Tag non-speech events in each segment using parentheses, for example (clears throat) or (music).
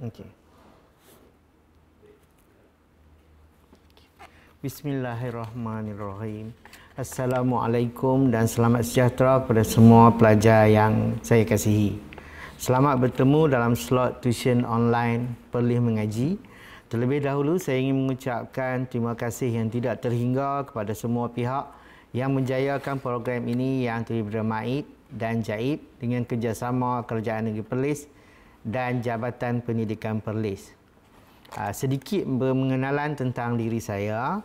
Okey. Bismillahirrahmanirrahim. Assalamualaikum dan selamat sejahtera kepada semua pelajar yang saya kasihi. Selamat bertemu dalam slot tuition online Perlis Mengaji. Terlebih dahulu saya ingin mengucapkan terima kasih yang tidak terhingga kepada semua pihak yang menjayakan program ini yang terdiri dari dan Jaib dengan kerjasama Kerajaan Negeri Perlis. Perlis dan Jabatan Pendidikan Perlis. Ah, sedikit mengenalan tentang diri saya.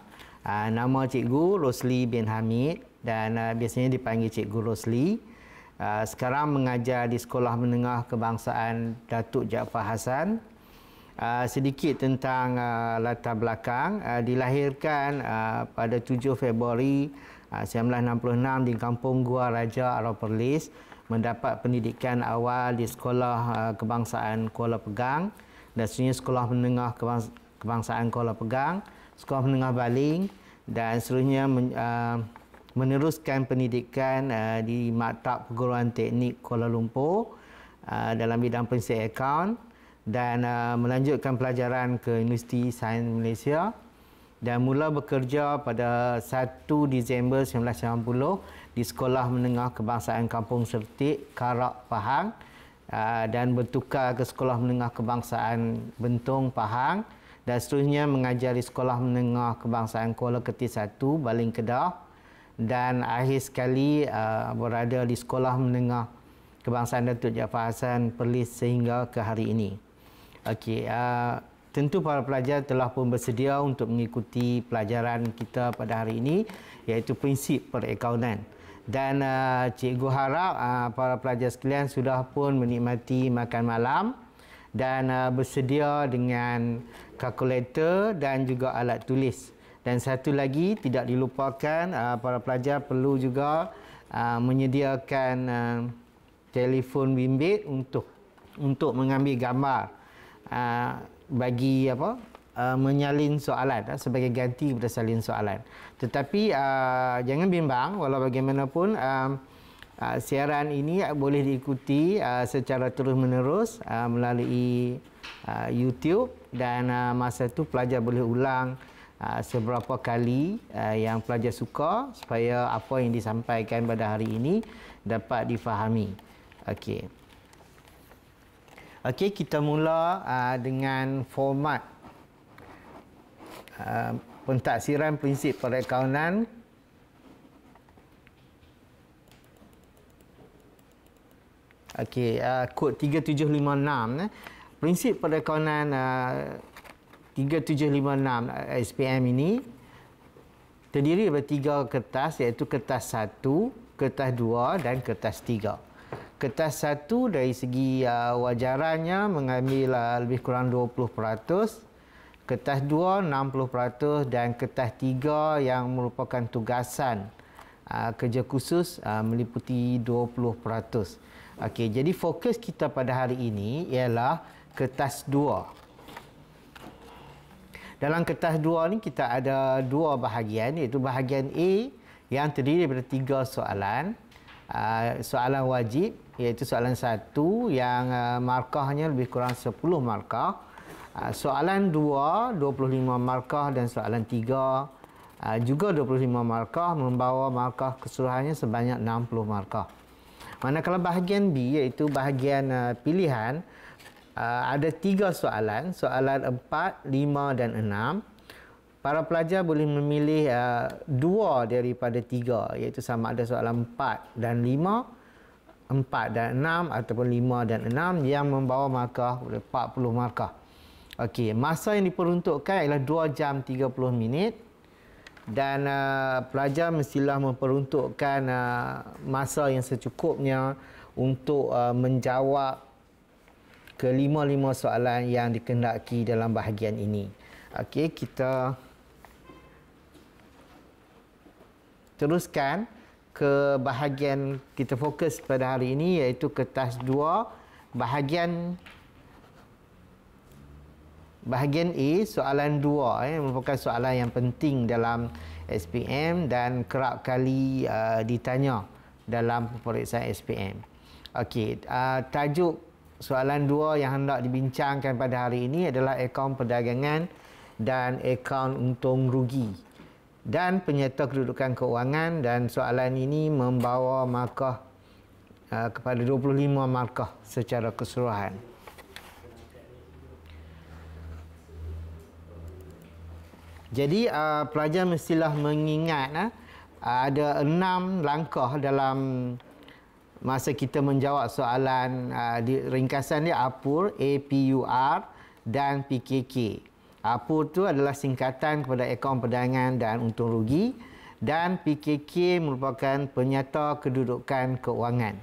Ah, nama cikgu Rosli bin Hamid dan ah, biasanya dipanggil cikgu Rosli. sekarang mengajar di Sekolah Menengah Kebangsaan Datuk Jaafar Hasan. sedikit tentang latar belakang dilahirkan pada 7 Februari 1966 di Kampung Gua Raja Arab Perlis mendapat pendidikan awal di sekolah uh, kebangsaan Kuala Pegang dan selanjutnya sekolah menengah kebangsaan Kuala Pegang, sekolah menengah Baling dan selanjutnya uh, meneruskan pendidikan uh, di Maktab Perguruan Teknik Kuala Lumpur dalam bidang prinsip akaun dan melanjutkan pelajaran ke Universiti Sains Malaysia dan mula bekerja pada 1 Disember 1990 di Sekolah Menengah Kebangsaan Kampung Sertik, Karak, Pahang uh, dan bertukar ke Sekolah Menengah Kebangsaan Bentong, Pahang dan seterusnya mengajar di Sekolah Menengah Kebangsaan Kuala Ketis 1, Baling Kedah dan akhir sekali uh, berada di Sekolah Menengah Kebangsaan Datuk Jaafar Hassan Perlis sehingga ke hari ini. Okey, uh, tentu para pelajar telah pun bersedia untuk mengikuti pelajaran kita pada hari ini iaitu prinsip perakaunan dan uh, cikgu harap uh, para pelajar sekalian sudah pun menikmati makan malam dan uh, bersedia dengan kalkulator dan juga alat tulis. Dan satu lagi tidak dilupakan uh, para pelajar perlu juga uh, menyediakan uh, telefon bimbit untuk untuk mengambil gambar uh, bagi apa uh, menyalin soalan uh, sebagai ganti kepada salin soalan. Tetapi uh, jangan bimbang walau bagaimanapun uh, uh, siaran ini uh, boleh diikuti uh, secara terus-menerus uh, melalui uh, YouTube dan uh, masa itu pelajar boleh ulang uh, seberapa kali uh, yang pelajar suka supaya apa yang disampaikan pada hari ini dapat difahami. Okey. Okey, kita mula uh, dengan format Ah, pentaksiran prinsip perakaunan okey uh, kod 3756 eh. prinsip perakaunan uh, 3756 SPM ini terdiri daripada tiga kertas iaitu kertas 1, kertas 2 dan kertas 3 Kertas satu dari segi uh, wajarannya mengambil uh, lebih kurang kertas 2 60% dan kertas 3 yang merupakan tugasan uh, kerja khusus uh, meliputi 20%. Okey, jadi fokus kita pada hari ini ialah kertas 2. Dalam kertas dua ni kita ada dua bahagian iaitu bahagian A yang terdiri daripada tiga soalan. Uh, soalan wajib iaitu soalan satu yang uh, markahnya lebih kurang sepuluh markah. Ah, soalan 2 25 markah dan soalan 3 ah, juga 25 markah membawa markah keseluruhannya sebanyak 60 markah. Manakala bahagian B iaitu bahagian ah, pilihan ada 3 soalan, soalan 4, 5 dan 6. Para pelajar boleh memilih 2 daripada 3 iaitu sama ada soalan 4 dan 5. empat dan 6 ataupun lima dan enam yang membawa markah 40 markah. Okey, masa yang diperuntukkan ialah 2 jam 30 minit dan uh, pelajar mestilah memperuntukkan uh, masa yang secukupnya untuk uh, menjawab kelima-lima soalan yang dikendaki dalam bahagian ini. Okey, kita teruskan ke bahagian kita fokus pada hari ini iaitu kertas 2 bahagian bahagian A soalan 2 eh, merupakan soalan yang penting dalam SPM dan kerap kali uh, ditanya dalam peperiksaan SPM. Okey, uh, tajuk soalan 2 yang hendak dibincangkan pada hari ini adalah akaun perdagangan dan akaun untung rugi dan penyerta kedudukan keuangan dan soalan ini membawa markah uh, kepada 25 markah secara keseluruhan. Jadi uh, pelajar mestilah mengingat uh, ada enam langkah dalam masa kita menjawab soalan uh, di ringkasan dia APUR, A P U R dan PKK. APUR tu adalah singkatan kepada akaun perdagangan dan untung rugi dan PKK merupakan penyata kedudukan keuangan.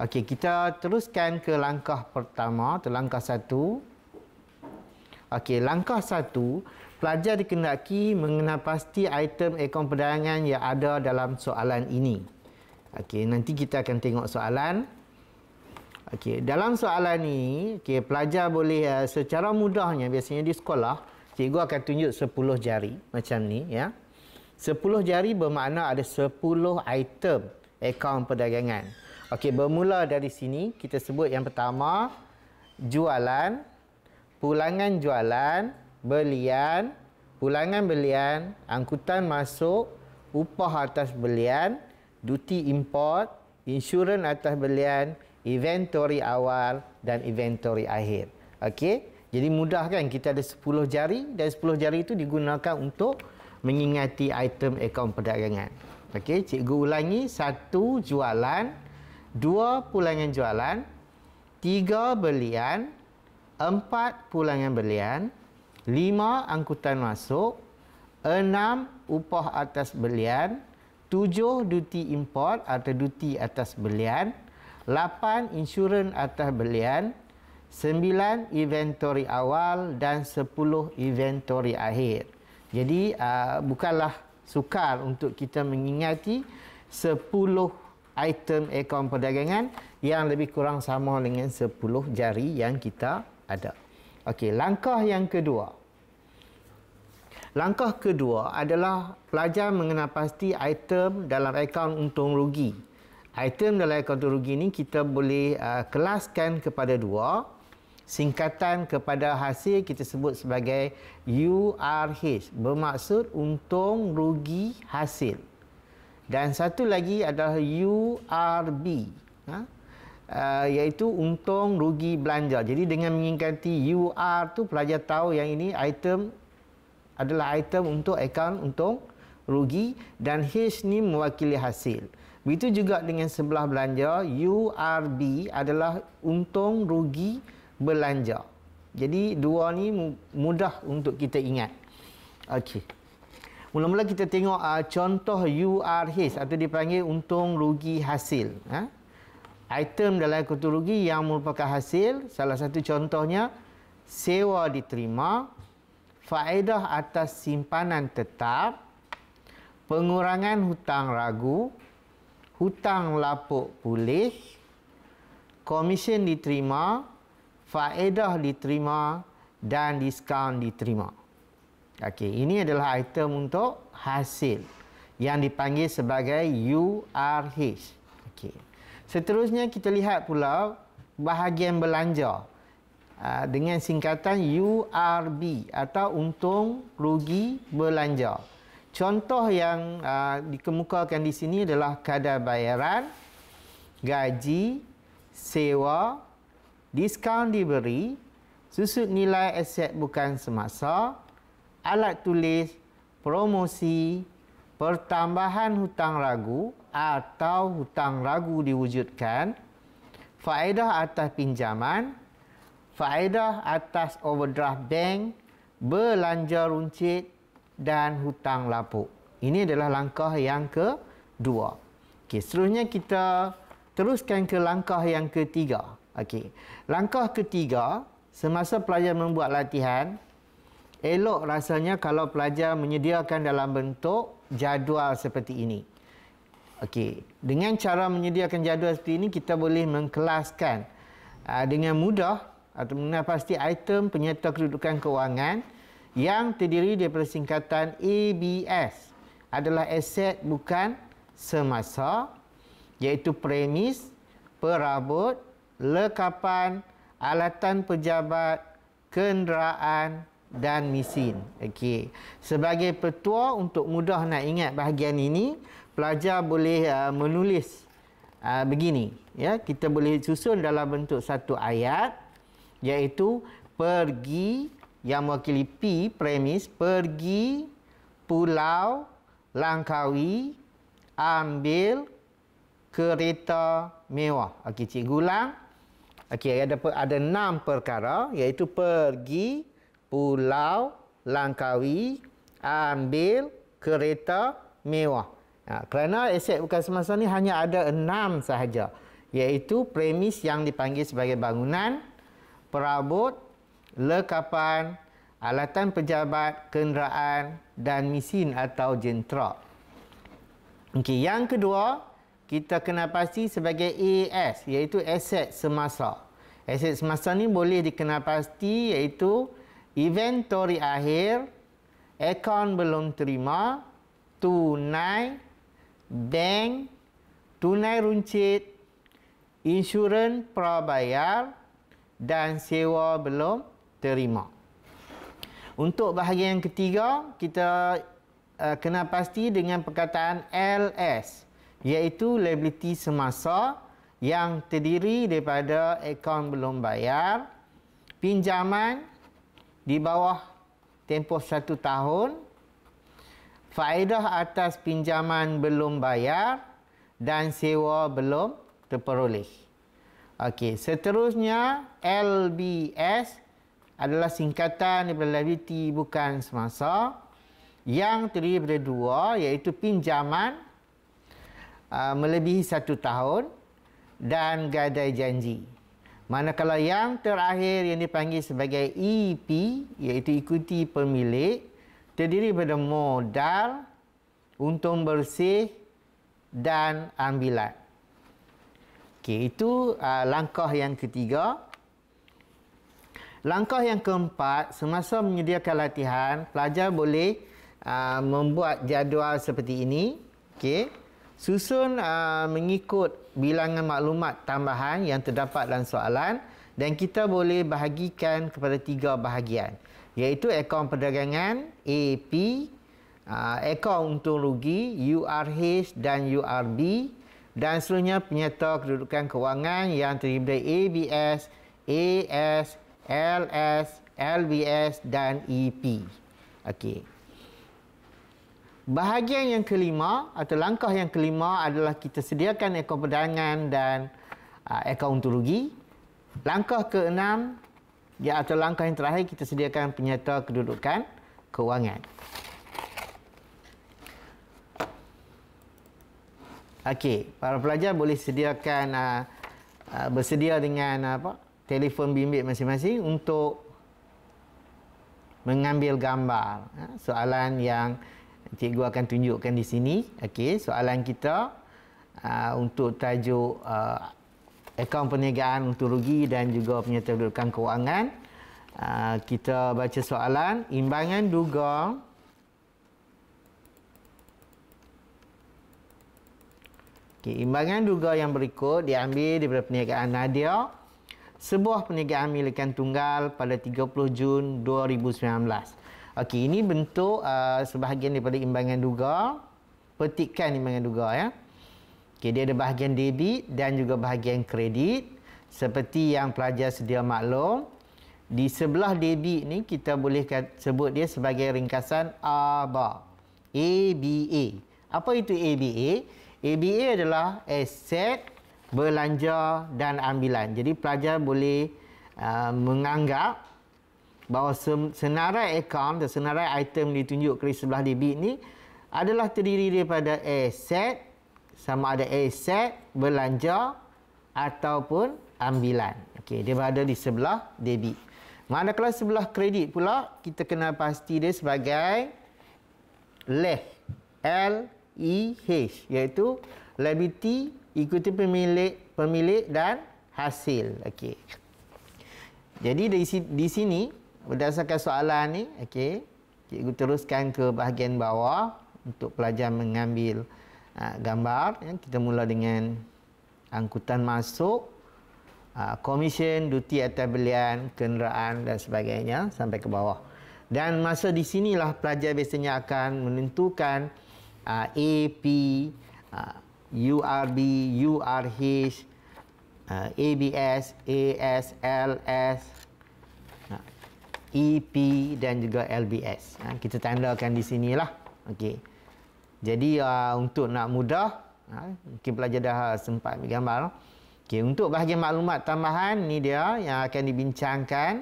Okey, kita teruskan ke langkah pertama, langkah satu. Okey, langkah satu, pelajar dikenaki mengenal pasti item ekon perdagangan yang ada dalam soalan ini. Okey, nanti kita akan tengok soalan. Okey, dalam soalan ini, okey, pelajar boleh uh, secara mudahnya biasanya di sekolah, cikgu akan tunjuk 10 jari macam ni, ya. 10 jari bermakna ada 10 item akaun perdagangan. Okey, bermula dari sini, kita sebut yang pertama jualan, pulangan jualan, belian, pulangan belian, angkutan masuk, upah atas belian, duty import, insurans atas belian, inventory awal dan inventory akhir. Okey? Jadi mudah kan kita ada 10 jari dan 10 jari itu digunakan untuk mengingati item akaun perdagangan. Okey, cikgu ulangi satu jualan, dua pulangan jualan, tiga belian, empat pulangan belian, lima angkutan masuk, enam upah atas belian, tujuh duty import atau duty atas belian, lapan insurans atas belian, sembilan inventory awal dan sepuluh inventory akhir. Jadi uh, bukanlah sukar untuk kita mengingati sepuluh item akaun perdagangan yang lebih kurang sama dengan sepuluh jari yang kita ada. Okey, langkah yang kedua. Langkah kedua adalah pelajar mengenal pasti item dalam akaun untung rugi. Item dalam akaun untung rugi ini kita boleh uh, kelaskan kepada dua. Singkatan kepada hasil kita sebut sebagai URH. Bermaksud untung rugi hasil. Dan satu lagi adalah URB. Haa? uh, iaitu untung rugi belanja. Jadi dengan mengingati UR tu pelajar tahu yang ini item adalah item untuk akaun untung rugi dan H ni mewakili hasil. Begitu juga dengan sebelah belanja, URB adalah untung rugi belanja. Jadi dua ni mudah untuk kita ingat. Okey. Mula-mula kita tengok uh, contoh URH atau dipanggil untung rugi hasil. Ha? item dalam ekonomi yang merupakan hasil salah satu contohnya sewa diterima faedah atas simpanan tetap pengurangan hutang ragu hutang lapuk pulih komisen diterima faedah diterima dan diskaun diterima okey ini adalah item untuk hasil yang dipanggil sebagai URH okey Seterusnya kita lihat pula bahagian belanja ah, dengan singkatan URB atau untung rugi belanja. Contoh yang ah, dikemukakan di sini adalah kadar bayaran, gaji, sewa, diskaun diberi, susut nilai aset bukan semasa, alat tulis, promosi, promosi, pertambahan hutang ragu atau hutang ragu diwujudkan, faedah atas pinjaman, faedah atas overdraft bank, belanja runcit dan hutang lapuk. Ini adalah langkah yang kedua. Okey, seterusnya kita teruskan ke langkah yang ketiga. Okey. Langkah ketiga, semasa pelajar membuat latihan, elok rasanya kalau pelajar menyediakan dalam bentuk jadual seperti ini. Okey, dengan cara menyediakan jadual seperti ini kita boleh mengkelaskan uh, dengan mudah atau mengenal pasti item penyerta kedudukan kewangan yang terdiri daripada singkatan ABS adalah aset bukan semasa iaitu premis, perabot, lekapan, alatan pejabat, kenderaan dan mesin. Okey. Sebagai petua untuk mudah nak ingat bahagian ini, pelajar boleh uh, menulis uh, begini, ya. Kita boleh susun dalam bentuk satu ayat iaitu pergi yang mewakili P premis pergi pulau Langkawi ambil kereta mewah. Okey, cikgu ulang. Okey, ada ada enam perkara iaitu pergi pulau Langkawi ambil kereta mewah. Ha, kerana aset bukan semasa ni hanya ada enam sahaja. Iaitu premis yang dipanggil sebagai bangunan, perabot, lekapan, alatan pejabat, kenderaan dan mesin atau jentera. Okay, yang kedua, kita kena pasti sebagai AS iaitu aset semasa. Aset semasa ni boleh dikenal pasti iaitu inventory akhir, account belum terima, tunai, bank, tunai runcit, insurans prabayar dan sewa belum terima. Untuk bahagian yang ketiga, kita uh, kena pasti dengan perkataan LS iaitu liability semasa yang terdiri daripada akaun belum bayar, pinjaman di bawah tempoh satu tahun, faedah atas pinjaman belum bayar dan sewa belum terperoleh. Okey, seterusnya LBS adalah singkatan daripada liability bukan semasa yang terdiri daripada dua iaitu pinjaman uh, melebihi satu tahun dan gadai janji. Manakala yang terakhir yang dipanggil sebagai EP iaitu ikuti pemilik terdiri pada modal, untung bersih dan ambilan. Okey, itu uh, langkah yang ketiga. Langkah yang keempat, semasa menyediakan latihan, pelajar boleh uh, membuat jadual seperti ini. Okey. Susun uh, mengikut bilangan maklumat tambahan yang terdapat dalam soalan dan kita boleh bahagikan kepada tiga bahagian iaitu akaun perdagangan AP, uh, akaun untung rugi URH dan URB dan seluruhnya penyata kedudukan kewangan yang terdiri dari ABS, AS, LS, LBS dan EP. Okey. Bahagian yang kelima atau langkah yang kelima adalah kita sediakan ekor pedangan dan uh, ekor untuk Langkah keenam ya, atau langkah yang terakhir kita sediakan penyata kedudukan kewangan. Okey, para pelajar boleh sediakan uh, uh, bersedia dengan uh, apa? telefon bimbit masing-masing untuk mengambil gambar. Ha, soalan yang cikgu akan tunjukkan di sini. Okey, soalan kita uh, untuk tajuk uh, akaun perniagaan untuk rugi dan juga penyertaan kewangan. Uh, kita baca soalan. Imbangan duga Okay, imbangan duga yang berikut diambil daripada perniagaan Nadia. Sebuah perniagaan milikan tunggal pada 30 Jun 2019. Okey, ini bentuk uh, sebahagian daripada imbangan duga. Petikan imbangan duga ya. Okey, dia ada bahagian debit dan juga bahagian kredit. Seperti yang pelajar sedia maklum. Di sebelah debit ni kita boleh sebut dia sebagai ringkasan ABA. ABA. Apa itu ABA? ABA adalah aset, belanja dan ambilan. Jadi pelajar boleh uh, menganggap bahawa senarai account dan senarai item ditunjuk kiri sebelah debit ini adalah terdiri daripada aset sama ada aset belanja ataupun ambilan. Okey, dia berada di sebelah debit. Mana kalau sebelah kredit pula kita kena pasti dia sebagai leh L E H iaitu liability ikuti pemilik pemilik dan hasil. Okey. Jadi di sini berdasarkan soalan ni okey cikgu teruskan ke bahagian bawah untuk pelajar mengambil uh, gambar ya. kita mula dengan angkutan masuk uh, ah, komisen duty atas belian kenderaan dan sebagainya sampai ke bawah dan masa di sinilah pelajar biasanya akan menentukan uh, ah, AP uh, URB URH ABS ASLS. EP dan juga LBS. Ha, kita tandakan di sinilah. Okay. Jadi uh, untuk nak mudah, ha, mungkin pelajar dah sempat ambil gambar. Okey, untuk bahagian maklumat tambahan ni dia yang akan dibincangkan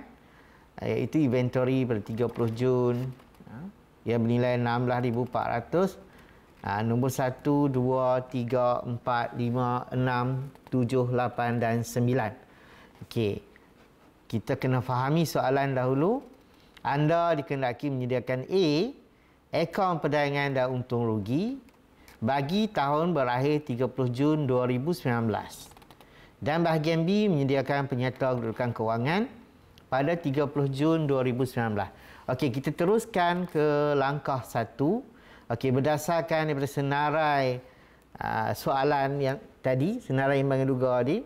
uh, iaitu inventory pada 30 Jun. Ha, yang bernilai 16400. Ha, nombor 1 2 3 4 5 6 7 8 dan 9. Okay kita kena fahami soalan dahulu. Anda dikendaki menyediakan A, akaun perdagangan dan untung rugi bagi tahun berakhir 30 Jun 2019. Dan bahagian B menyediakan penyata kedudukan kewangan pada 30 Jun 2019. Okey, kita teruskan ke langkah satu. Okey, berdasarkan daripada senarai ah, soalan yang tadi, senarai imbangan duga tadi,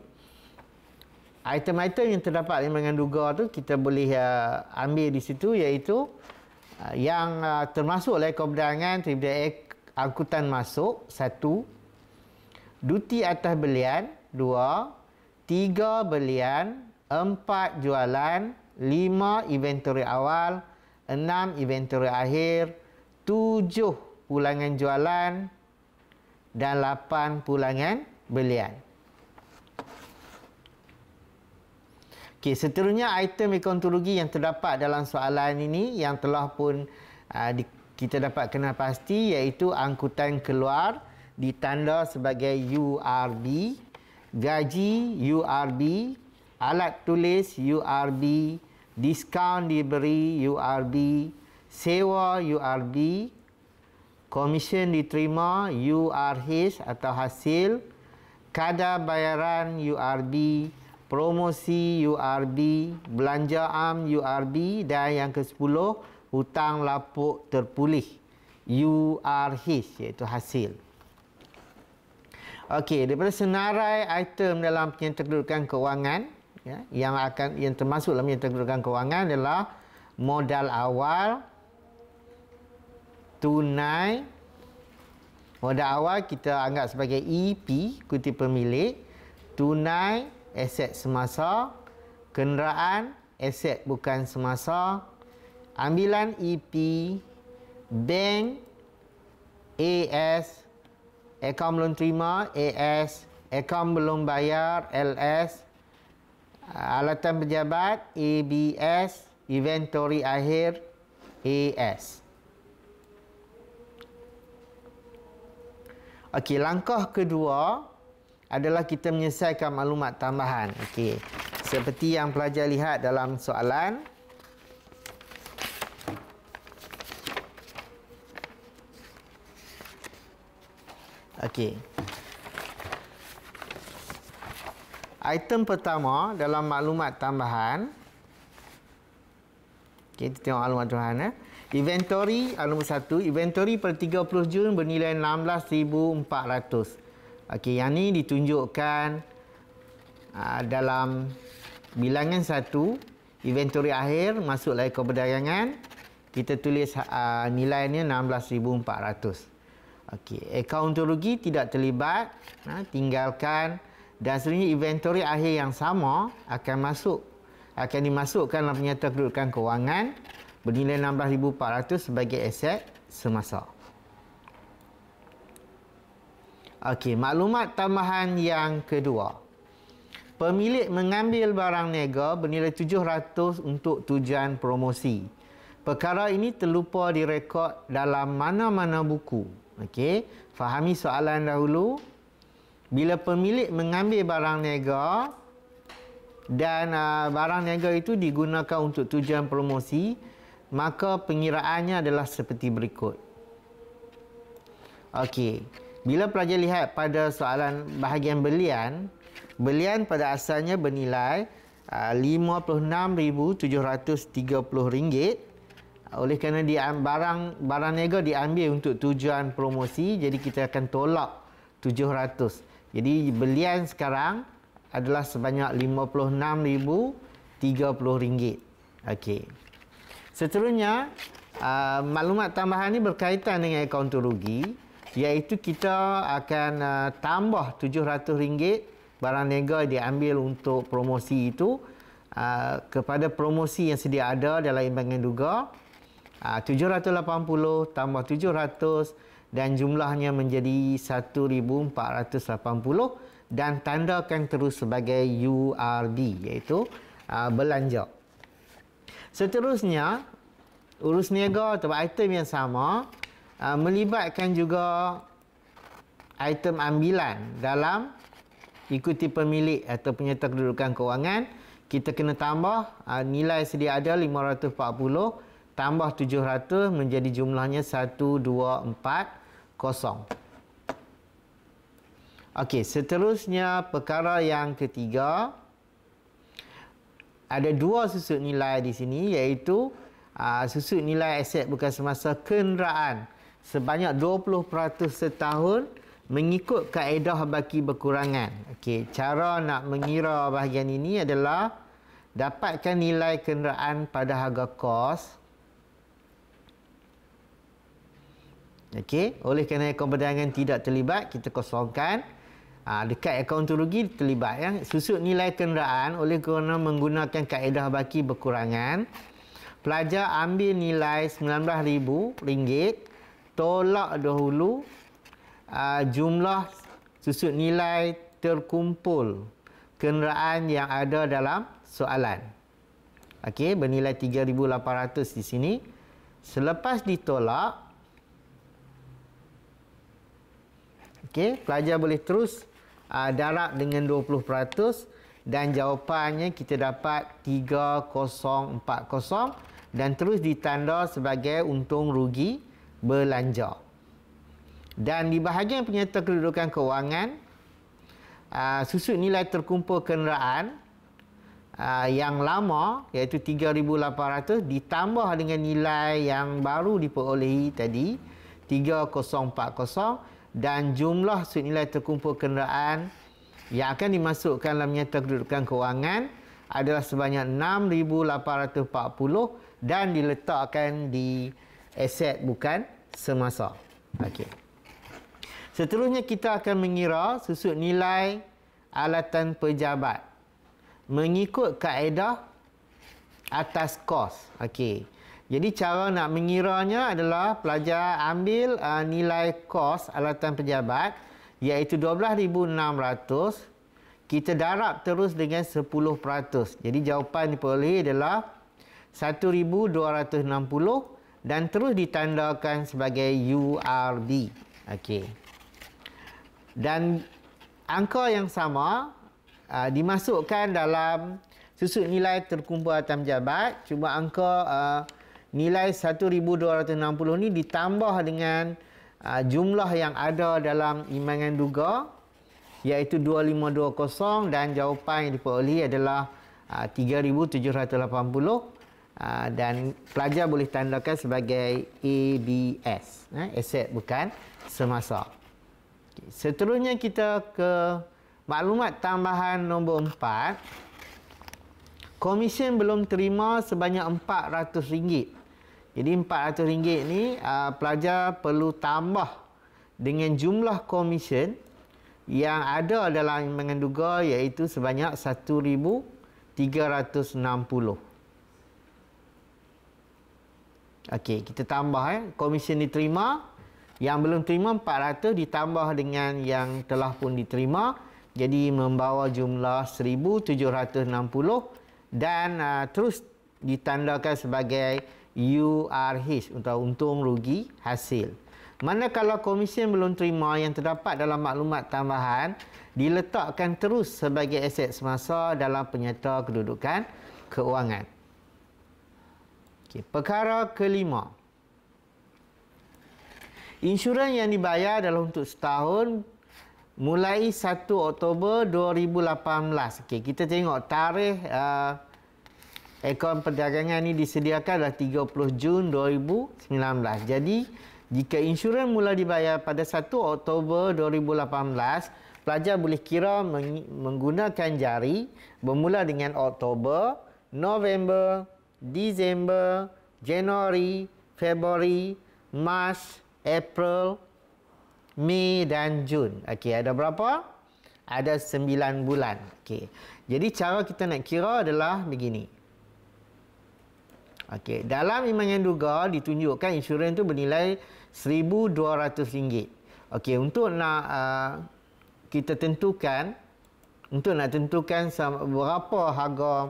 item-item yang terdapat di Manganduga tu kita boleh uh, ambil di situ iaitu uh, yang uh, termasuk oleh berdangan daripada angkutan masuk satu duti atas belian dua tiga belian empat jualan lima inventory awal enam inventory akhir tujuh pulangan jualan dan lapan pulangan belian Okey, seterusnya item ekontologi yang terdapat dalam soalan ini yang telah pun uh, di, kita dapat kenal pasti iaitu angkutan keluar ditanda sebagai URB, gaji URB, alat tulis URB, diskaun diberi URB, sewa URB, komisen diterima URH atau hasil, kadar bayaran URB, promosi URB, belanja am URB dan yang ke-10 hutang lapuk terpulih URH iaitu hasil. Okey, daripada senarai item dalam penyertaan kedudukan kewangan ya, yang akan yang termasuk dalam penyertaan kedudukan kewangan adalah modal awal tunai modal awal kita anggap sebagai EP kutip pemilik tunai aset semasa, kenderaan, aset bukan semasa, ambilan EP, bank, AS, akaun belum terima, AS, akaun belum bayar, LS, alatan pejabat, ABS, inventory akhir, AS. Okey, langkah kedua, adalah kita menyelesaikan maklumat tambahan. Okey. Seperti yang pelajar lihat dalam soalan Okey. Item pertama dalam maklumat tambahan Okey, Kita tengok maklumat tambahan eh. Inventory, nombor satu Inventory per 30 Jun bernilai 16,400 Okey, yang ni ditunjukkan aa, ah, dalam bilangan satu, inventori akhir masuk lagi ke perdagangan. Kita tulis aa, nilainya 16,400. Okey, akaun untung rugi tidak terlibat. Ha, tinggalkan dan sebenarnya inventory akhir yang sama akan masuk akan dimasukkan dalam penyata kedudukan kewangan bernilai 16,400 sebagai aset semasa. Okey, maklumat tambahan yang kedua. Pemilik mengambil barang niaga bernilai 700 untuk tujuan promosi. Perkara ini terlupa direkod dalam mana-mana buku. Okey, fahami soalan dahulu. Bila pemilik mengambil barang niaga dan uh, barang niaga itu digunakan untuk tujuan promosi, maka pengiraannya adalah seperti berikut. Okey bila pelajar lihat pada soalan bahagian belian, belian pada asalnya bernilai ah, RM56,730 ah, oleh kerana dia ah, barang barang nego diambil untuk tujuan promosi jadi kita akan tolak 700. Jadi belian sekarang adalah sebanyak 56030 ringgit. Okey. Seterusnya, maklumat tambahan ini berkaitan dengan akaun rugi iaitu kita akan uh, tambah RM700 barang niaga diambil untuk promosi itu uh, kepada promosi yang sedia ada dalam imbangan duga RM780 uh, tambah RM700 dan jumlahnya menjadi RM1,480 dan tandakan terus sebagai URD iaitu uh, belanja. Seterusnya, urus niaga atau item yang sama uh, melibatkan juga item ambilan dalam ikuti pemilik atau penyata kedudukan kewangan kita kena tambah uh, nilai sedia ada 540 tambah 700 menjadi jumlahnya 1240 Okey seterusnya perkara yang ketiga ada dua susut nilai di sini iaitu uh, ah, susut nilai aset bukan semasa kenderaan sebanyak 20% setahun mengikut kaedah baki berkurangan. Okey, cara nak mengira bahagian ini adalah dapatkan nilai kenderaan pada harga kos. Okey, oleh kerana akaun perdagangan tidak terlibat, kita kosongkan. Ah ha, dekat akaun rugi terlibat yang Susut nilai kenderaan oleh kerana menggunakan kaedah baki berkurangan. Pelajar ambil nilai RM19,000 tolak dahulu uh, jumlah susut nilai terkumpul kenderaan yang ada dalam soalan. Okey, bernilai 3,800 di sini. Selepas ditolak, okey, pelajar boleh terus uh, ah, darab dengan 20% dan jawapannya kita dapat 3,040 dan terus ditanda sebagai untung rugi belanja. Dan di bahagian penyata kedudukan kewangan, ah, susut nilai terkumpul kenderaan ah, yang lama iaitu 3,800 ditambah dengan nilai yang baru diperolehi tadi 3,040 dan jumlah susut nilai terkumpul kenderaan yang akan dimasukkan dalam penyata kedudukan kewangan adalah sebanyak 6,840 dan diletakkan di aset bukan semasa. Okey. Seterusnya kita akan mengira susut nilai alatan pejabat mengikut kaedah atas kos. Okey. Jadi cara nak mengiranya adalah pelajar ambil uh, nilai kos alatan pejabat iaitu 12600 kita darab terus dengan 10%. Jadi jawapan diperoleh adalah 1260 dan terus ditandakan sebagai URB. Okey. Dan angka yang sama uh, dimasukkan dalam susut nilai terkumpul atas jabat. Cuma angka uh, nilai 1260 ni ditambah dengan uh, jumlah yang ada dalam imbangan duga iaitu 2520 dan jawapan yang diperoleh adalah uh, 3780 Ah, dan pelajar boleh tandakan sebagai ABS eh, aset bukan semasa seterusnya kita ke maklumat tambahan nombor empat. komisen belum terima sebanyak RM400 jadi RM400 ni uh, pelajar perlu tambah dengan jumlah komisen yang ada dalam mengenduga iaitu sebanyak 1360 Okey, kita tambah eh. Komisen diterima. Yang belum terima 400 ditambah dengan yang telah pun diterima. Jadi membawa jumlah 1760 dan uh, terus ditandakan sebagai URH untuk untung rugi hasil. Manakala komisen belum terima yang terdapat dalam maklumat tambahan diletakkan terus sebagai aset semasa dalam penyata kedudukan keuangan. Okay. Perkara kelima. insuran yang dibayar adalah untuk setahun mulai 1 Oktober 2018. Okay. Kita tengok tarikh uh, akaun perdagangan ini disediakan adalah 30 Jun 2019. Jadi, jika insuran mula dibayar pada 1 Oktober 2018, pelajar boleh kira menggunakan jari bermula dengan Oktober, November, Disember, Januari, Februari, Mac, April, Mei dan Jun. Okey, ada berapa? Ada sembilan bulan. Okey. Jadi cara kita nak kira adalah begini. Okey, dalam iman yang duga ditunjukkan insurans tu bernilai RM1200. Okey, untuk nak uh, kita tentukan untuk nak tentukan berapa harga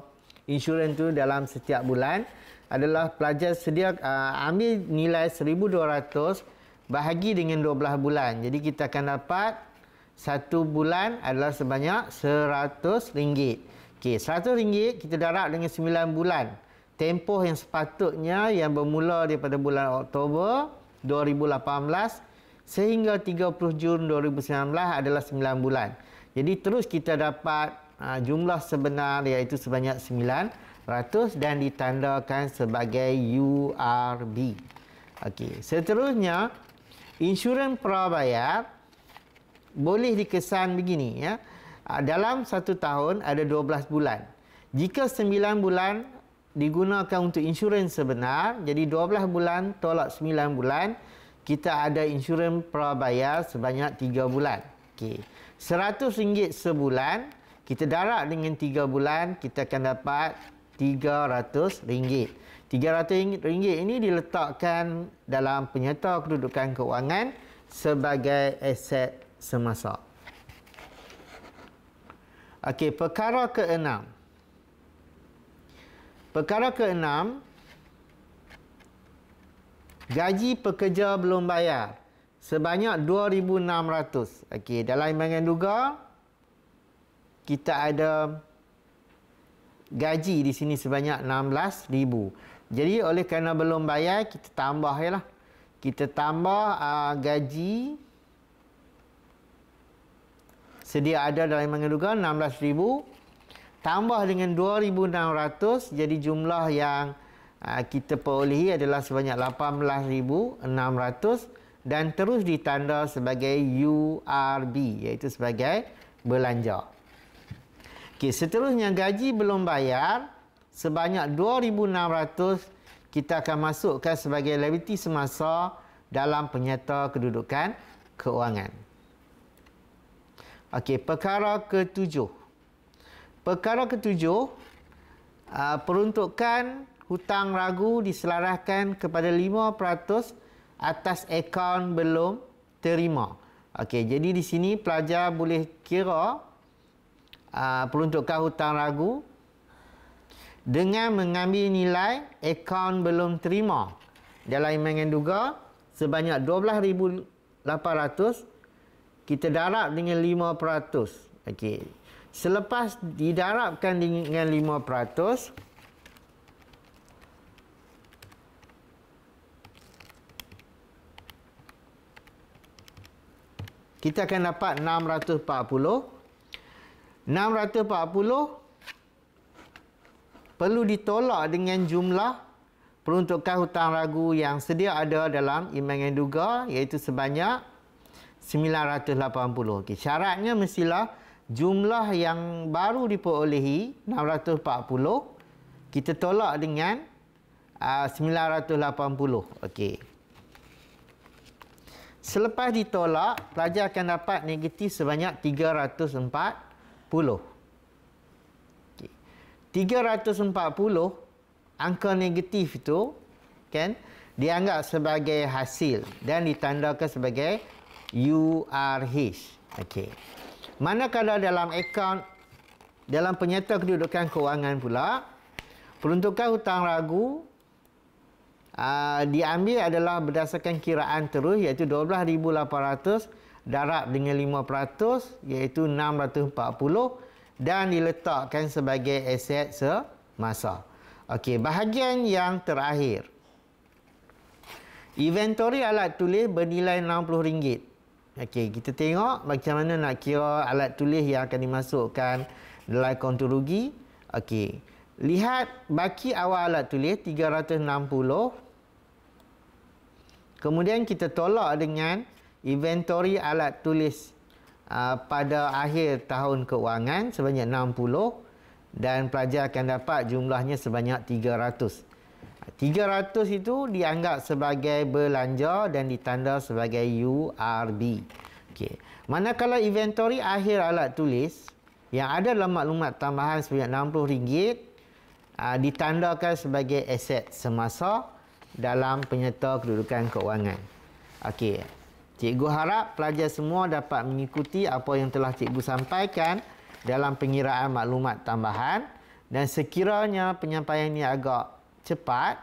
insurans tu dalam setiap bulan adalah pelajar sedia uh, ambil nilai 1200 bahagi dengan 12 bulan. Jadi kita akan dapat satu bulan adalah sebanyak RM100. Okey, RM100 kita darab dengan 9 bulan. Tempoh yang sepatutnya yang bermula daripada bulan Oktober 2018 sehingga 30 Jun 2019 adalah 9 bulan. Jadi terus kita dapat uh, jumlah sebenar iaitu sebanyak 900 dan ditandakan sebagai URB. Okey, seterusnya insurans prabayar boleh dikesan begini ya. Uh, dalam satu tahun ada 12 bulan. Jika 9 bulan digunakan untuk insurans sebenar, jadi 12 bulan tolak 9 bulan, kita ada insurans prabayar sebanyak 3 bulan. Okey. RM100 sebulan kita darab dengan 3 bulan kita akan dapat RM300. RM300 ini diletakkan dalam penyerta kedudukan kewangan sebagai aset semasa. Okey, perkara keenam. Perkara keenam, gaji pekerja belum bayar sebanyak 2600. Okey, dalam imbangan duga kita ada gaji di sini sebanyak 16,000. Jadi oleh kerana belum bayar, kita tambah ya lah. Kita tambah uh, gaji sedia ada dalam mengadukan 16,000. Tambah dengan 2,600 jadi jumlah yang uh, kita perolehi adalah sebanyak 18,600 dan terus ditanda sebagai URB iaitu sebagai belanja. Okey, seterusnya gaji belum bayar sebanyak 2600 kita akan masukkan sebagai liability semasa dalam penyata kedudukan keuangan. Okey, perkara ketujuh. Perkara ketujuh, uh, peruntukan hutang ragu diselaraskan kepada 5% atas akaun belum terima. Okey, jadi di sini pelajar boleh kira Ah, peruntukan hutang ragu dengan mengambil nilai akaun belum terima dalam iman yang duga sebanyak 12,800 kita darab dengan 5%. Okey. Selepas didarabkan dengan 5% kita akan dapat 640 640 perlu ditolak dengan jumlah peruntukan hutang ragu yang sedia ada dalam imbang yang duga iaitu sebanyak 980. Okey, syaratnya mestilah jumlah yang baru diperolehi 640 kita tolak dengan ah, uh, 980. Okey. Selepas ditolak, pelajar akan dapat negatif sebanyak puluh. Tiga ratus empat puluh angka negatif itu kan dianggap sebagai hasil dan ditandakan sebagai URH. Okey. Manakala dalam akaun dalam penyata kedudukan kewangan pula peruntukan hutang ragu aa, ah, diambil adalah berdasarkan kiraan terus iaitu 12800 darab dengan 5% iaitu 640 dan diletakkan sebagai aset semasa. Okey, bahagian yang terakhir. Inventory alat tulis bernilai RM60. Okey, kita tengok macam mana nak kira alat tulis yang akan dimasukkan nilai kontur rugi. Okey. Lihat baki awal alat tulis 360. Kemudian kita tolak dengan inventory alat tulis uh, pada akhir tahun keuangan sebanyak 60 dan pelajar akan dapat jumlahnya sebanyak 300. 300 itu dianggap sebagai belanja dan ditanda sebagai URB. Okey. Manakala inventory akhir alat tulis yang ada dalam maklumat tambahan sebanyak RM60 uh, ditandakan sebagai aset semasa dalam penyerta kedudukan keuangan. Okey. Cikgu harap pelajar semua dapat mengikuti apa yang telah cikgu sampaikan dalam pengiraan maklumat tambahan dan sekiranya penyampaian ini agak cepat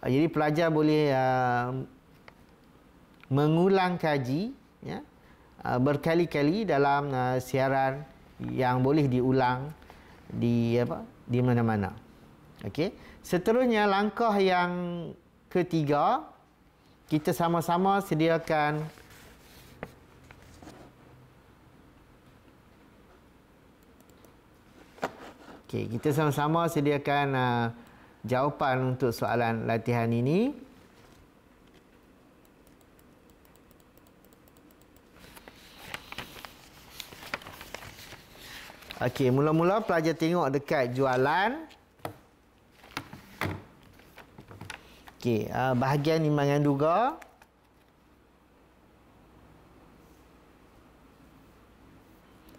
eh, jadi pelajar boleh eh, mengulang kaji ya, eh, berkali-kali dalam siaran yang boleh diulang di apa di mana-mana. Okey. Seterusnya langkah yang ketiga kita sama-sama sediakan Okey, kita sama-sama sediakan uh, jawapan untuk soalan latihan ini. Okey, mula-mula pelajar tengok dekat jualan Okey, ah, bahagian imbangan duga.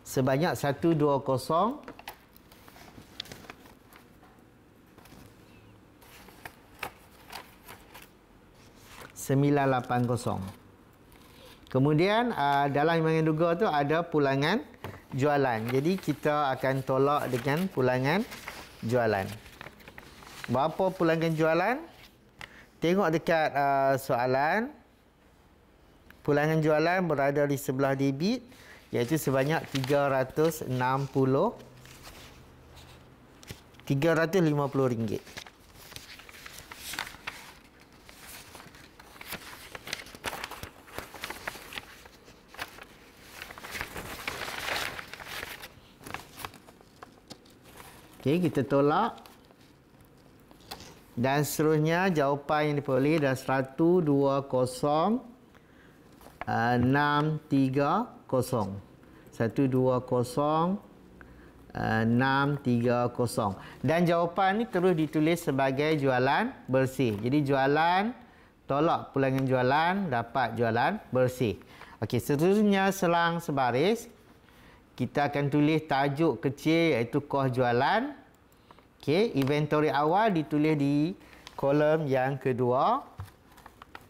Sebanyak 120-980. Kemudian ah, dalam imbangan duga tu ada pulangan jualan. Jadi kita akan tolak dengan pulangan jualan. Berapa pulangan jualan? Tengok dekat uh, soalan. Pulangan jualan berada di sebelah debit iaitu sebanyak 360 350 ringgit. Okey, kita tolak. Dan seterusnya jawapan yang diperoleh adalah 120630. 120630. Eh, Dan jawapan ini terus ditulis sebagai jualan bersih. Jadi jualan tolak pulangan jualan dapat jualan bersih. Okey, seterusnya selang sebaris kita akan tulis tajuk kecil iaitu kos jualan Okey, inventory awal ditulis di kolom yang kedua.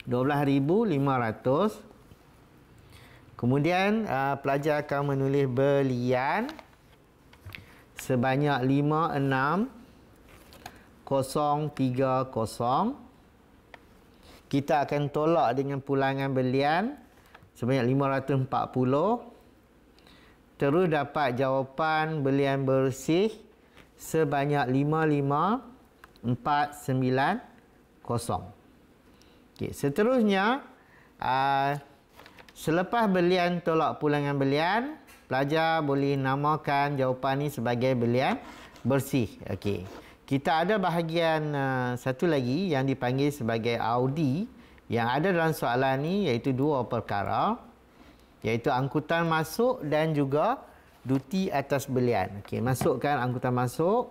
12,500. Kemudian uh, pelajar akan menulis belian sebanyak 56,030. Kita akan tolak dengan pulangan belian sebanyak 540. Terus dapat jawapan belian bersih sebanyak 55490. Okey, seterusnya uh, selepas belian tolak pulangan belian, pelajar boleh namakan jawapan ini sebagai belian bersih. Okey. Kita ada bahagian uh, satu lagi yang dipanggil sebagai Audi yang ada dalam soalan ini, iaitu dua perkara iaitu angkutan masuk dan juga duty atas belian. Okey, masukkan anggota masuk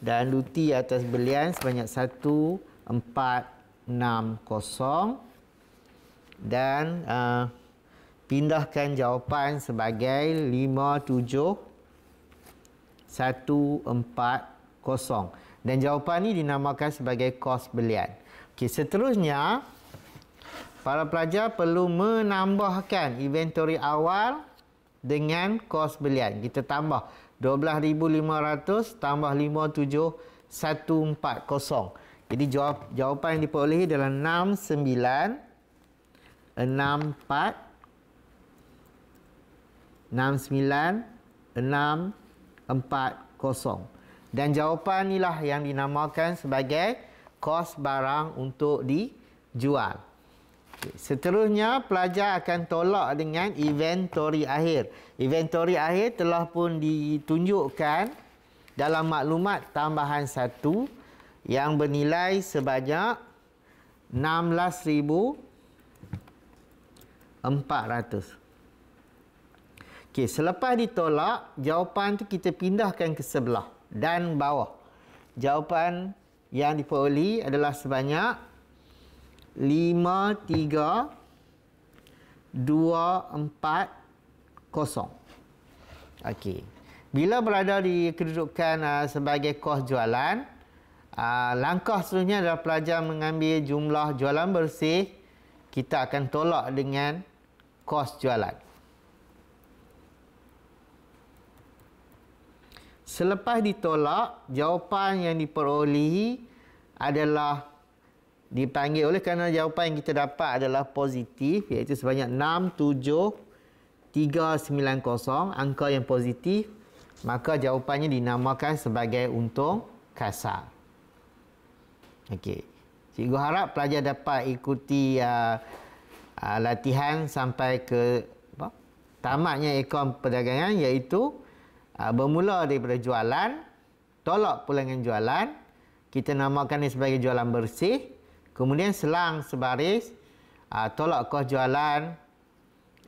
dan duty atas belian sebanyak 1460 dan uh, pindahkan jawapan sebagai 57140 dan jawapan ini dinamakan sebagai kos belian. Okey, seterusnya para pelajar perlu menambahkan inventori awal dengan kos belian. Kita tambah 12500 tambah 57140. Jadi jawab, jawapan yang diperolehi adalah 6964 69640 dan jawapan inilah yang dinamakan sebagai kos barang untuk dijual Okay. Seterusnya, pelajar akan tolak dengan inventory akhir. Inventory akhir telah pun ditunjukkan dalam maklumat tambahan satu yang bernilai sebanyak 16,400. Okey, selepas ditolak, jawapan tu kita pindahkan ke sebelah dan bawah. Jawapan yang diperoleh adalah sebanyak 16,400 lima tiga dua empat kosong. Okey. Bila berada di kedudukan uh, sebagai kos jualan, uh, langkah seterusnya adalah pelajar mengambil jumlah jualan bersih, kita akan tolak dengan kos jualan. Selepas ditolak, jawapan yang diperolehi adalah dipanggil oleh kerana jawapan yang kita dapat adalah positif iaitu sebanyak 67390 angka yang positif maka jawapannya dinamakan sebagai untung kasar. Okey. Cikgu harap pelajar dapat ikuti uh, uh, latihan sampai ke apa? tamatnya ekon perdagangan iaitu uh, bermula daripada jualan, tolak pulangan jualan, kita namakan ini sebagai jualan bersih, Kemudian selang sebaris, uh, tolak kos jualan,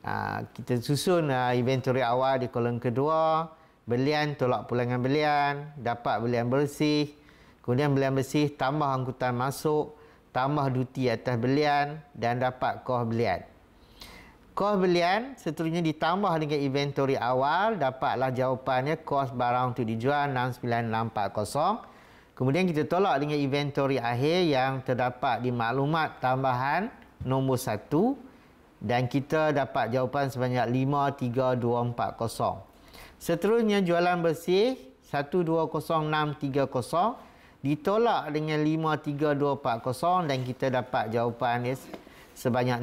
uh, kita susun uh, inventory awal di kolom kedua, belian tolak pulangan belian, dapat belian bersih, kemudian belian bersih tambah angkutan masuk, tambah duty atas belian dan dapat kos belian. Kos belian seterusnya ditambah dengan inventory awal dapatlah jawapannya kos barang tu dijual 69640. Kemudian kita tolak dengan inventory akhir yang terdapat di maklumat tambahan nombor 1 dan kita dapat jawapan sebanyak 53240. Seterusnya jualan bersih 120630 ditolak dengan 53240 dan kita dapat jawapan ya, sebanyak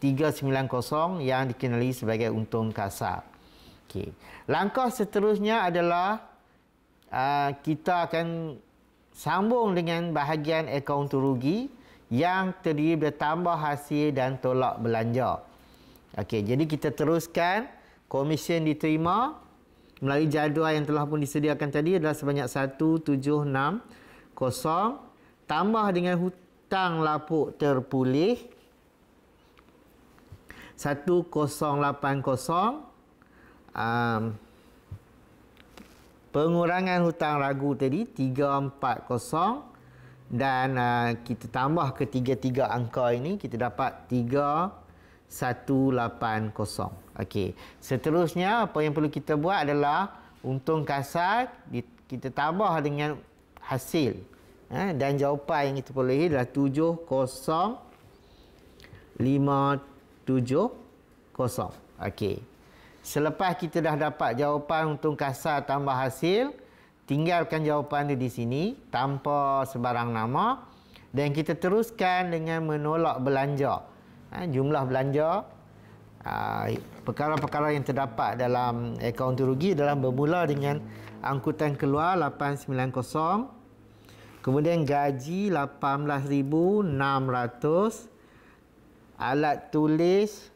67390 yang dikenali sebagai untung kasar. Okey. Langkah seterusnya adalah Ah, kita akan sambung dengan bahagian akaun rugi yang terdiri bertambah hasil dan tolak belanja. Okey, jadi kita teruskan komisen diterima melalui jadual yang telah pun disediakan tadi adalah sebanyak 1760 tambah dengan hutang lapuk terpulih 1080 um, pengurangan hutang ragu tadi 340 dan uh, kita tambah ke tiga angka ini kita dapat 3180. Okey. Seterusnya apa yang perlu kita buat adalah untung kasar kita tambah dengan hasil. Eh, dan jawapan yang kita perlu adalah 7050 Okey. Selepas kita dah dapat jawapan untung kasar tambah hasil, tinggalkan jawapan itu di sini tanpa sebarang nama dan kita teruskan dengan menolak belanja. Ha, jumlah belanja ha, perkara-perkara yang terdapat dalam akaun rugi adalah bermula dengan angkutan keluar 890 kemudian gaji 18600 alat tulis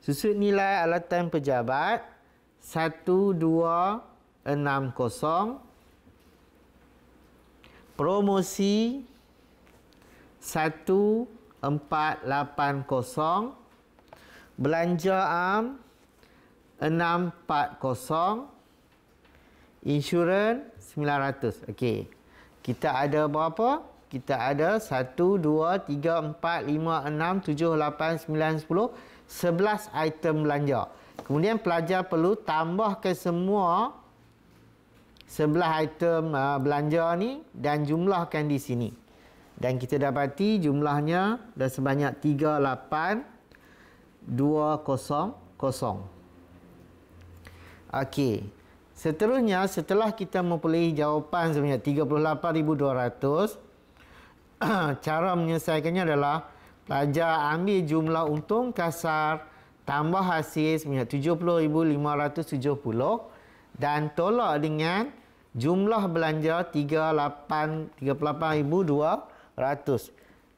Susut nilai alatan pejabat 1260 promosi 1480 belanja am 640 insurans 900 okey kita ada berapa kita ada 1 2 3 4 5 6 7 8 9 10 Sebelas item belanja. Kemudian pelajar perlu tambahkan semua sebelah item uh, belanja ni dan jumlahkan di sini. Dan kita dapati jumlahnya dah sebanyak 38200. Okey. Seterusnya setelah kita mempunyai jawapan sebanyak 38200 (clears throat) cara menyelesaikannya adalah Pajak ambil jumlah untung kasar tambah hasil sebanyak RM70,570 dan tolak dengan jumlah belanja RM38,200.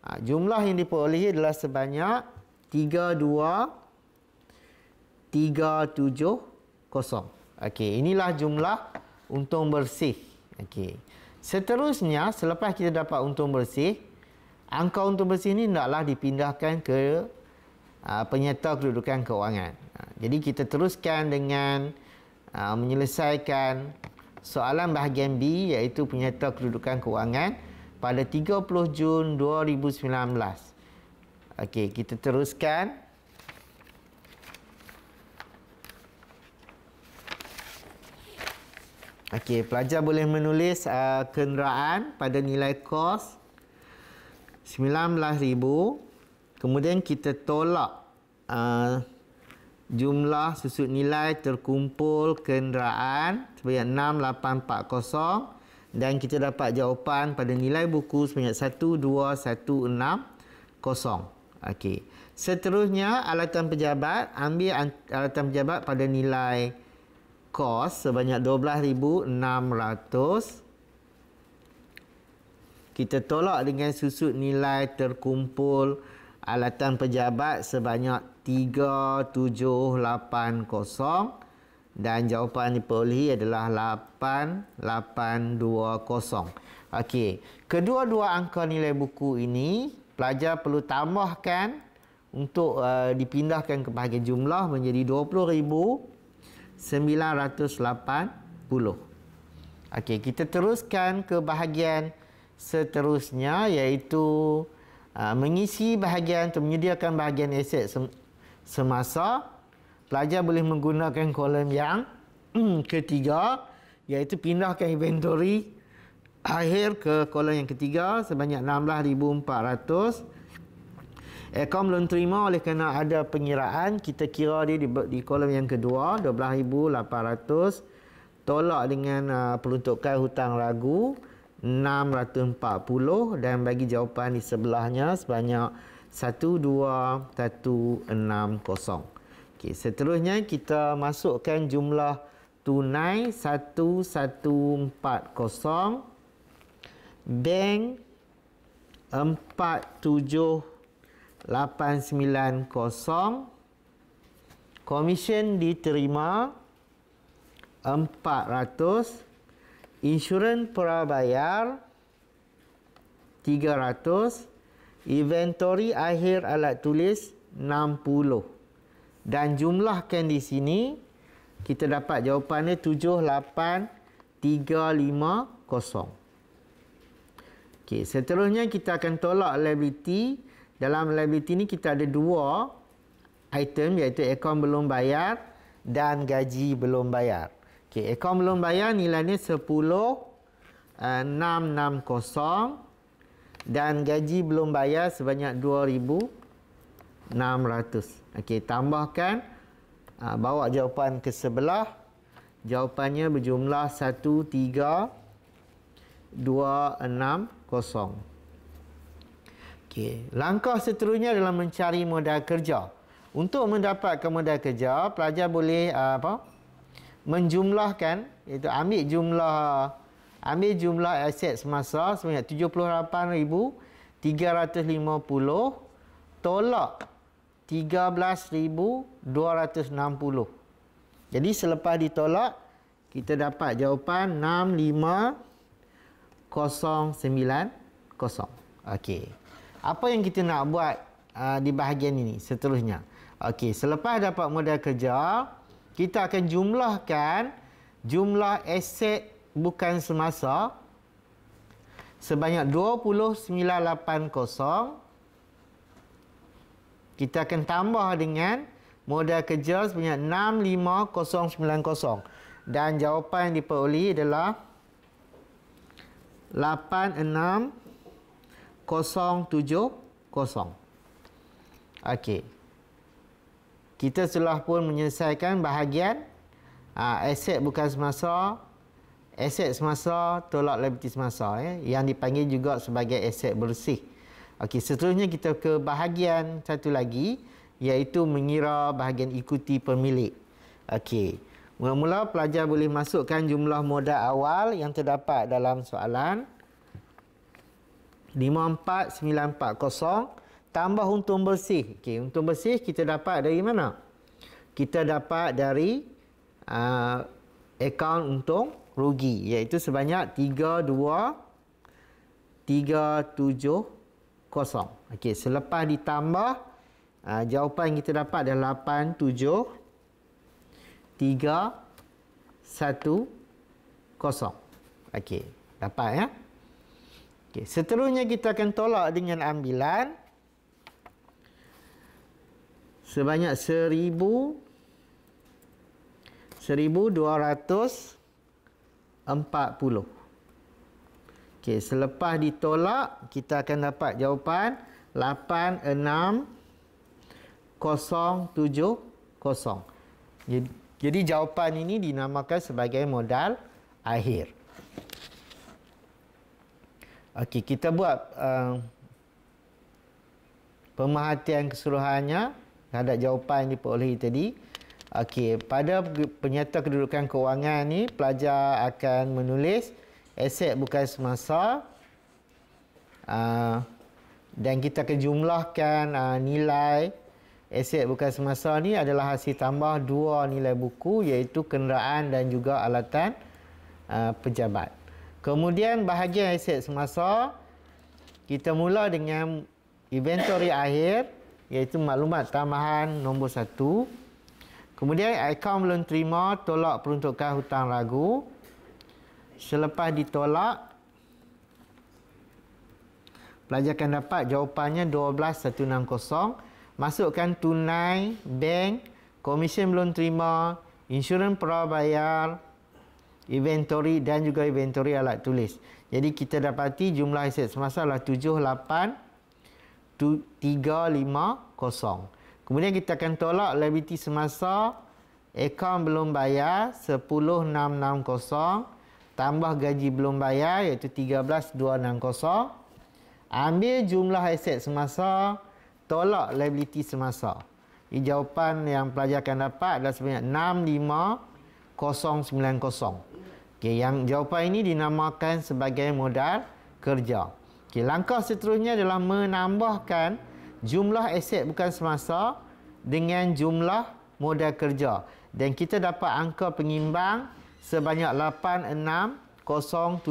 Ha, jumlah yang diperolehi adalah sebanyak RM32,370. Okay, inilah jumlah untung bersih. Okay, Seterusnya, selepas kita dapat untung bersih, angka untung bersih ini hendaklah dipindahkan ke ah, penyerta kedudukan keuangan. Ah, jadi kita teruskan dengan ah, menyelesaikan soalan bahagian B iaitu penyerta kedudukan keuangan pada 30 Jun 2019. Okey, kita teruskan. Okey, pelajar boleh menulis uh, kenderaan pada nilai kos. 19,000 kemudian kita tolak uh, jumlah susut nilai terkumpul kenderaan sebanyak 6,840 dan kita dapat jawapan pada nilai buku sebanyak 12160. Okay. Seterusnya alatan pejabat ambil alatan pejabat pada nilai kos sebanyak 12,600 kita tolak dengan susut nilai terkumpul alatan pejabat sebanyak 3780 dan jawapan yang diperolehi adalah 8820. Okey, kedua-dua angka nilai buku ini pelajar perlu tambahkan untuk uh, dipindahkan ke bahagian jumlah menjadi 20980. Okey, kita teruskan ke bahagian 20 seterusnya iaitu uh, mengisi bahagian atau menyediakan bahagian aset semasa pelajar boleh menggunakan kolom yang hmm, ketiga iaitu pindahkan inventory akhir ke kolom yang ketiga sebanyak 16400 ekom belum terima oleh kerana ada pengiraan kita kira dia di, di kolom yang kedua 12800 tolak dengan aa, uh, peruntukan hutang ragu 640 dan bagi jawapan di sebelahnya sebanyak 12160. Okey, seterusnya kita masukkan jumlah tunai 1140 bank 47890 komisen diterima 400 insurans prabayar 300 inventory akhir alat tulis 60 dan jumlahkan di sini kita dapat jawapannya 78350 okey seterusnya kita akan tolak liability dalam liability ni kita ada dua item iaitu akaun belum bayar dan gaji belum bayar Okey, akaun belum bayar nilainya 10660 eh, dan gaji belum bayar sebanyak 2600. Okey, tambahkan eh, bawa jawapan ke sebelah. Jawapannya berjumlah 13260. Okey, langkah seterusnya adalah mencari modal kerja. Untuk mendapatkan modal kerja, pelajar boleh eh, apa? menjumlahkan itu ambil jumlah ambil jumlah aset semasa sebanyak 78350 tolak 13260 jadi selepas ditolak kita dapat jawapan 65090 okey apa yang kita nak buat uh, di bahagian ini seterusnya okey selepas dapat modal kerja kita akan jumlahkan jumlah aset bukan semasa sebanyak 2980 kita akan tambah dengan modal kerja sebanyak 65090 dan jawapan yang diperolehi adalah 86070 okey kita telah pun menyelesaikan bahagian uh, aset bukan semasa, aset semasa, tolak liability semasa eh, yang dipanggil juga sebagai aset bersih. Okey, seterusnya kita ke bahagian satu lagi iaitu mengira bahagian ikuti pemilik. Okey. Mula-mula pelajar boleh masukkan jumlah modal awal yang terdapat dalam soalan 54940 tambah untung bersih. Okay, untung bersih kita dapat dari mana? Kita dapat dari uh, akaun untung rugi iaitu sebanyak 32370. Okay, selepas ditambah uh, jawapan yang kita dapat adalah 873 10. Okey, dapat ya. Okey, seterusnya kita akan tolak dengan ambilan sebanyak seribu seribu dua ratus empat puluh. Okay, selepas ditolak kita akan dapat jawapan lapan enam kosong tujuh kosong. jadi jawapan ini dinamakan sebagai modal akhir okey kita buat uh, pemerhatian keseluruhannya terhadap jawapan diperoleh tadi. Okey, pada penyata kedudukan kewangan ini pelajar akan menulis aset bukan semasa ah, dan kita akan jumlahkan ah, nilai aset bukan semasa ini adalah hasil tambah dua nilai buku iaitu kenderaan dan juga alatan ah, pejabat. Kemudian bahagian aset semasa kita mula dengan inventory akhir iaitu maklumat tambahan nombor satu. Kemudian akaun belum terima tolak peruntukan hutang ragu. Selepas ditolak pelajar akan dapat jawapannya 12160. Masukkan tunai bank, komisen belum terima, insurans prabayar, inventory dan juga inventory alat tulis. Jadi kita dapati jumlah aset semasa adalah 350. Kemudian kita akan tolak liability semasa akaun belum bayar 10660 tambah gaji belum bayar iaitu 13260. Ambil jumlah aset semasa tolak liability semasa. Ini jawapan yang pelajar akan dapat adalah sebanyak 65090. Okey yang jawapan ini dinamakan sebagai modal kerja. Okey, langkah seterusnya adalah menambahkan jumlah aset bukan semasa dengan jumlah modal kerja dan kita dapat angka pengimbang sebanyak 86070.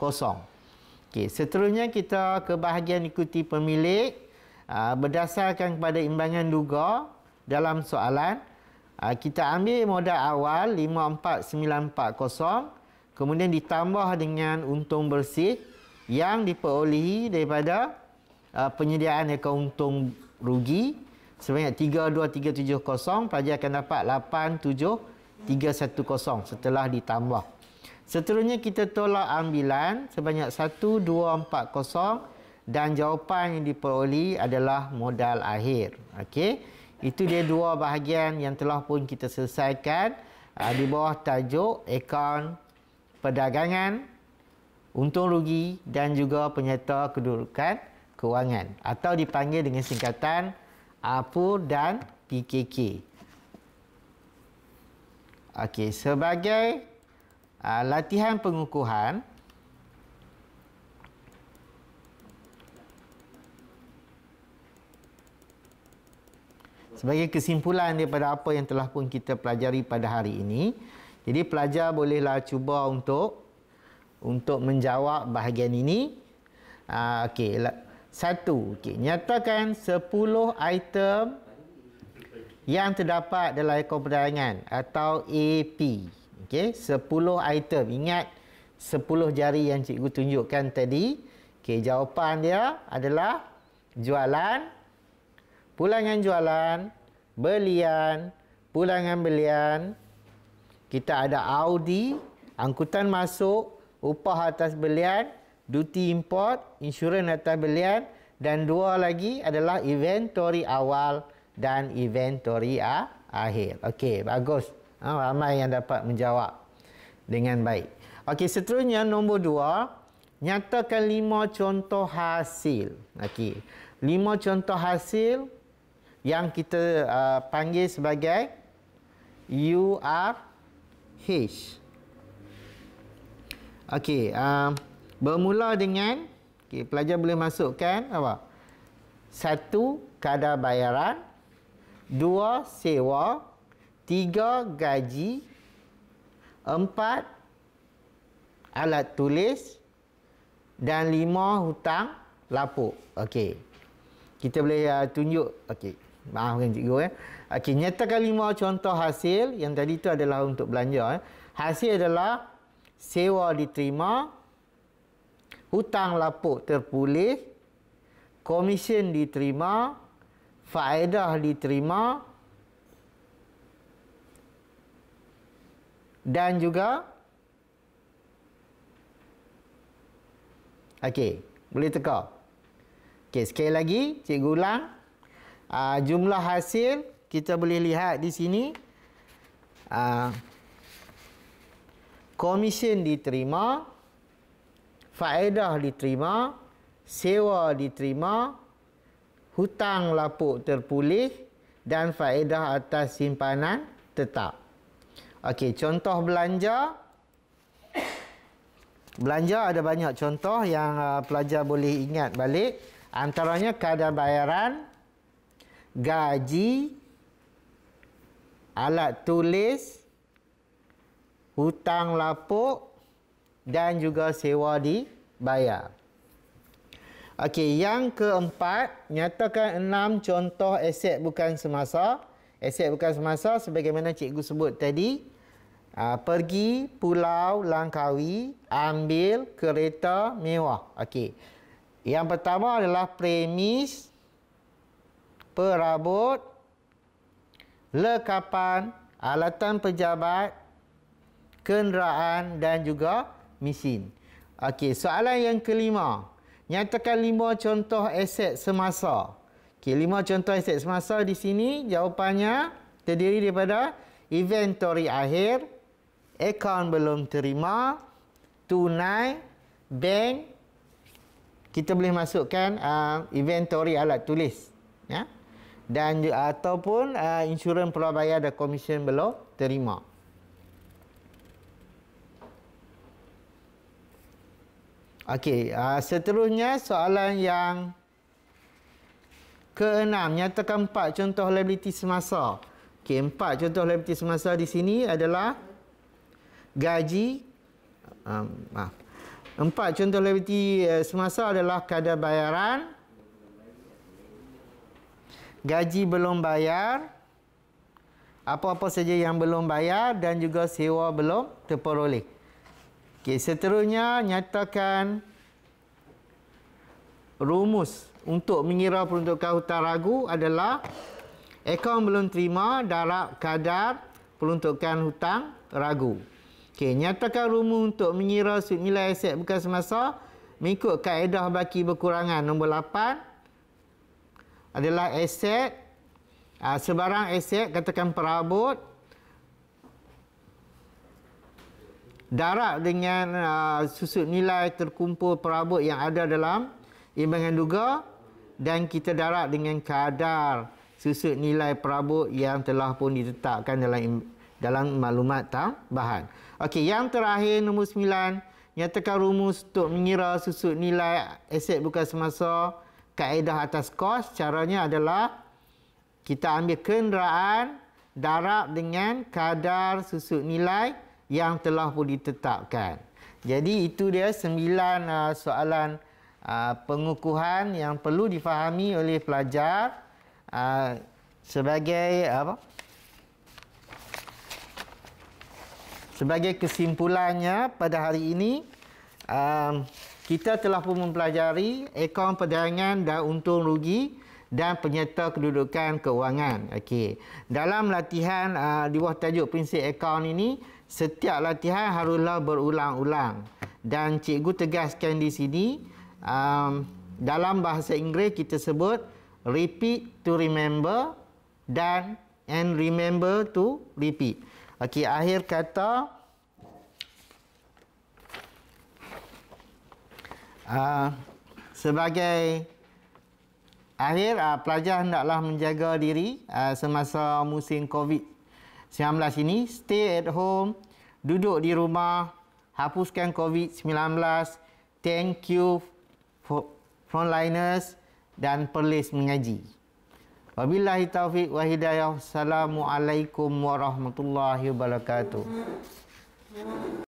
Okey, seterusnya kita ke bahagian ikuti pemilik ah, berdasarkan kepada imbangan duga dalam soalan ah, kita ambil modal awal 54940 kemudian ditambah dengan untung bersih yang diperolehi daripada uh, penyediaan yang keuntung rugi sebanyak 32370 pelajar akan dapat 87310 setelah ditambah. Seterusnya kita tolak ambilan sebanyak 1240 dan jawapan yang diperoleh adalah modal akhir. Okey. Itu dia dua bahagian yang telah pun kita selesaikan uh, di bawah tajuk akaun perdagangan untung rugi dan juga penyerta kedudukan kewangan atau dipanggil dengan singkatan APU dan PKK. Okey, sebagai uh, latihan pengukuhan Sebagai kesimpulan daripada apa yang telah pun kita pelajari pada hari ini, jadi pelajar bolehlah cuba untuk untuk menjawab bahagian ini. Uh, okey, satu. Okey, nyatakan sepuluh item yang terdapat dalam ekor perdagangan atau AP. Okey, sepuluh item. Ingat sepuluh jari yang cikgu tunjukkan tadi. Okey, jawapan dia adalah jualan, pulangan jualan, belian, pulangan belian. Kita ada Audi, angkutan masuk, upah atas belian, duty import, insurans atas belian dan dua lagi adalah inventory awal dan inventory akhir. Okey, bagus. Ha, ramai yang dapat menjawab dengan baik. Okey, seterusnya nombor dua. Nyatakan lima contoh hasil. Okey, lima contoh hasil yang kita uh, panggil sebagai URH. Okey, um, bermula dengan okay, pelajar boleh masukkan apa? Satu kadar bayaran, dua sewa, tiga gaji, empat alat tulis dan lima hutang lapuk. Okey. Kita boleh uh, tunjuk okey. Maafkan cikgu ya. Eh. Okey, nyatakan lima contoh hasil yang tadi tu adalah untuk belanja eh. Hasil adalah sewa diterima, hutang lapuk terpulih, komisen diterima, faedah diterima dan juga Okey, boleh teka. Okey, sekali lagi cikgu ulang. Uh, jumlah hasil kita boleh lihat di sini. Uh, komisen diterima, faedah diterima, sewa diterima, hutang lapuk terpulih dan faedah atas simpanan tetap. Okey, contoh belanja. Belanja ada banyak contoh yang uh, pelajar boleh ingat balik. Antaranya kadar bayaran, gaji, alat tulis, hutang lapuk dan juga sewa dibayar. Okey, yang keempat, nyatakan enam contoh aset bukan semasa. Aset bukan semasa sebagaimana cikgu sebut tadi. Uh, pergi Pulau Langkawi ambil kereta mewah. Okey. Yang pertama adalah premis perabot lekapan alatan pejabat kenderaan dan juga mesin. Okey, soalan yang kelima. Nyatakan lima contoh aset semasa. Okey, lima contoh aset semasa di sini jawapannya terdiri daripada inventory akhir, account belum terima, tunai, bank. Kita boleh masukkan uh, inventory alat tulis. Ya? Dan uh, ataupun uh, insurans perlu dan komisen belum terima. Okey, uh, seterusnya soalan yang keenam nyatakan empat contoh liability semasa. Okey, empat contoh liability semasa di sini adalah gaji um, ah. Empat contoh liability eh, semasa adalah kadar bayaran gaji belum bayar apa-apa saja yang belum bayar dan juga sewa belum terperoleh. Okey, seterusnya nyatakan rumus untuk mengira peruntukan hutang ragu adalah akaun belum terima darab kadar peruntukan hutang ragu. Okey, nyatakan rumus untuk mengira sud nilai aset bukan semasa mengikut kaedah baki berkurangan nombor 8 adalah aset ah, sebarang aset katakan perabot darab dengan uh, susut nilai terkumpul perabot yang ada dalam imbangan duga dan kita darab dengan kadar susut nilai perabot yang telah pun ditetapkan dalam dalam maklumat tambahan. Okey, yang terakhir nombor 9, nyatakan rumus untuk mengira susut nilai aset bukan semasa kaedah atas kos caranya adalah kita ambil kenderaan darab dengan kadar susut nilai yang telah pun ditetapkan. Jadi itu dia sembilan uh, soalan uh, pengukuhan yang perlu difahami oleh pelajar uh, sebagai apa? Sebagai kesimpulannya pada hari ini um, kita telah pun mempelajari ekon perdagangan dan untung rugi dan penyerta kedudukan keuangan. Okey. Dalam latihan uh, di bawah tajuk prinsip akaun ini setiap latihan haruslah berulang-ulang. Dan cikgu tegaskan di sini, um, dalam bahasa Inggeris kita sebut repeat to remember dan and remember to repeat. Okey, akhir kata uh, sebagai akhir uh, pelajar hendaklah menjaga diri uh, semasa musim COVID-19 19 ini stay at home duduk di rumah hapuskan covid 19 thank you for frontliners dan perlis mengaji wabillahi taufik wa hidayah assalamualaikum warahmatullahi wabarakatuh